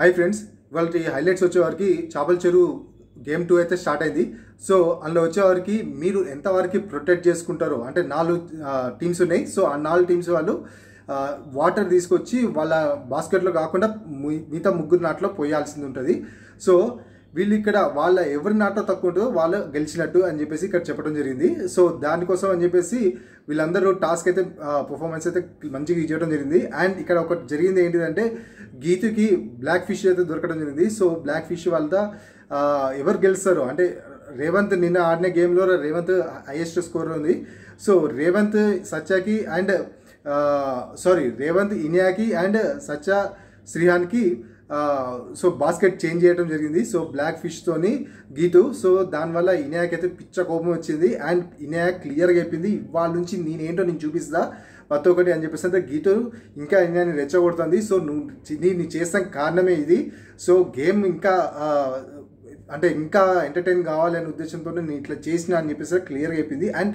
hi friends వాళ్ళకి highlights వచ్చేవారికి చేపల చెరువు గేమ్ టూ అయితే స్టార్ట్ అయింది సో అందులో వచ్చేవారికి మీరు ఎంతవరకు ప్రొటెక్ట్ చేసుకుంటారో అంటే నాలుగు టీమ్స్ ఉన్నాయి సో ఆ నాలుగు టీమ్స్ వాళ్ళు వాటర్ తీసుకొచ్చి వాళ్ళ బాస్కెట్లో కాకుండా మిగతా ముగ్గురు నాటలో పోయాల్సింది ఉంటుంది సో వీళ్ళు ఇక్కడ వాళ్ళ ఎవరి నాట తక్కువ ఉంటుందో వాళ్ళు గెలిచినట్టు అని చెప్పేసి ఇక్కడ చెప్పడం జరిగింది సో దానికోసం అని చెప్పేసి వీళ్ళందరూ టాస్క్ అయితే పర్ఫార్మెన్స్ అయితే మంచిగా ఇచ్చేయడం జరిగింది అండ్ ఇక్కడ ఒకటి జరిగింది ఏంటిదంటే గీతుకి బ్లాక్ ఫిష్ అయితే దొరకడం జరిగింది సో బ్లాక్ ఫిష్ వల్ల ఎవరు గెలుస్తారు అంటే రేవంత్ నిన్న ఆడిన గేమ్లో రేవంత్ హైయెస్ట్ స్కోర్ ఉంది సో రేవంత్ సచ్చాకి అండ్ సారీ రేవంత్ ఇనియాకి అండ్ సచ్చా శ్రీహాన్కి సో బాస్కెట్ చేంజ్ చేయడం జరిగింది సో బ్లాక్ ఫిష్తోని గీటు సో దానివల్ల ఇనాయక్ అయితే పిచ్చ కోపం వచ్చింది అండ్ ఇనాయక్ క్లియర్గా చెప్పింది వాళ్ళ నుంచి నేనేంటో నేను చూపిస్తా ప్రతి ఒకటి అని చెప్పేసి అంటే గీతు ఇంకా ఇనాయని రెచ్చగొడుతుంది సో నువ్వు నేను చేసిన కారణమే ఇది సో గేమ్ ఇంకా అంటే ఇంకా ఎంటర్టైన్ కావాలనే ఉద్దేశంతో నేను ఇట్లా చేసిన అని చెప్పేసి క్లియర్గా చెప్పింది అండ్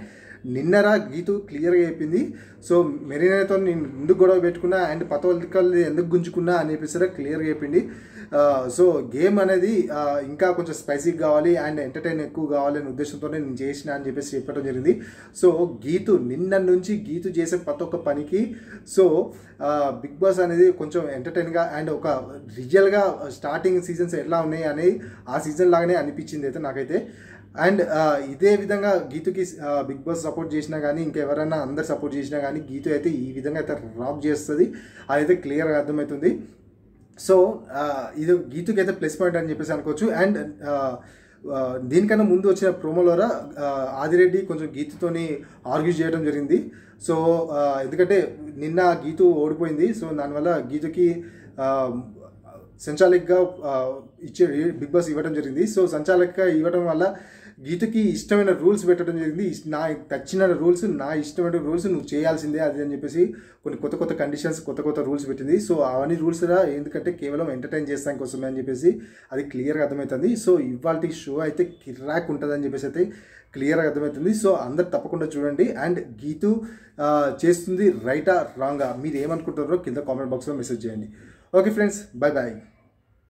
నిన్నరా గీతు క్లియర్గా చెప్పింది సో మెరీనాతో నేను ఎందుకు గొడవ పెట్టుకున్నా అండ్ పతవల్కల్ని ఎందుకు గుంజుకున్నా అని చెప్పేసి క్లియర్గా చెప్పింది సో గేమ్ అనేది ఇంకా కొంచెం స్పైసీ కావాలి అండ్ ఎంటర్టైన్ ఎక్కువ అనే ఉద్దేశంతోనే నేను చేసిన అని చెప్పేసి చెప్పడం జరిగింది సో గీతు నిన్న నుంచి గీతు చేసే ప్రతి ఒక్క పనికి సో బిగ్ బాస్ అనేది కొంచెం ఎంటర్టైన్గా అండ్ ఒక రియల్గా స్టార్టింగ్ సీజన్స్ ఎట్లా ఉన్నాయి అనేది ఆ సీజన్ లాగానే అనిపించింది అయితే నాకైతే అండ్ ఇదే విధంగా గీతుకి బిగ్ బాస్ సపోర్ట్ చేసినా కానీ ఇంకెవరైనా అందరు సపోర్ట్ చేసినా కానీ గీత అయితే ఈ విధంగా అయితే రాప్ చేస్తుంది అదైతే క్లియర్గా అర్థమవుతుంది సో ఇది గీతుకి అయితే ప్లస్ పాయింట్ అని చెప్పేసి అనుకోవచ్చు అండ్ దీనికన్నా ముందు వచ్చిన ప్రోమోలోరా ఆదిరెడ్డి కొంచెం గీతుతోని ఆర్గ్యూ చేయడం జరిగింది సో ఎందుకంటే నిన్న గీతు ఓడిపోయింది సో దానివల్ల గీతుకి సంచాలక్గా ఇచ్చే బిగ్ బాస్ ఇవ్వడం జరిగింది సో సంచాలక్గా ఇవ్వడం వల్ల గీతకి ఇష్టమైన రూల్స్ పెట్టడం జరిగింది నా నచ్చిన రూల్స్ నా ఇష్టమైన రూల్స్ నువ్వు చేయాల్సిందే అది అని చెప్పేసి కొన్ని కొత్త కొత్త కండిషన్స్ కొత్త కొత్త రూల్స్ పెట్టింది సో అవన్నీ రూల్స్ రా ఎందుకంటే కేవలం ఎంటర్టైన్ చేస్తాం కోసమే అని చెప్పేసి అది క్లియర్గా అర్థమవుతుంది సో ఇవాళ షో అయితే కిర్రాక్ ఉంటుందని చెప్పేసి అయితే క్లియర్గా అర్థమవుతుంది సో అందరు తప్పకుండా చూడండి అండ్ గీతు చేస్తుంది రైటా రాంగా మీరు ఏమనుకుంటారో కింద కామెంట్ బాక్స్లో మెసేజ్ చేయండి ఓకే ఫ్రెండ్స్ బాయ్ బాయ్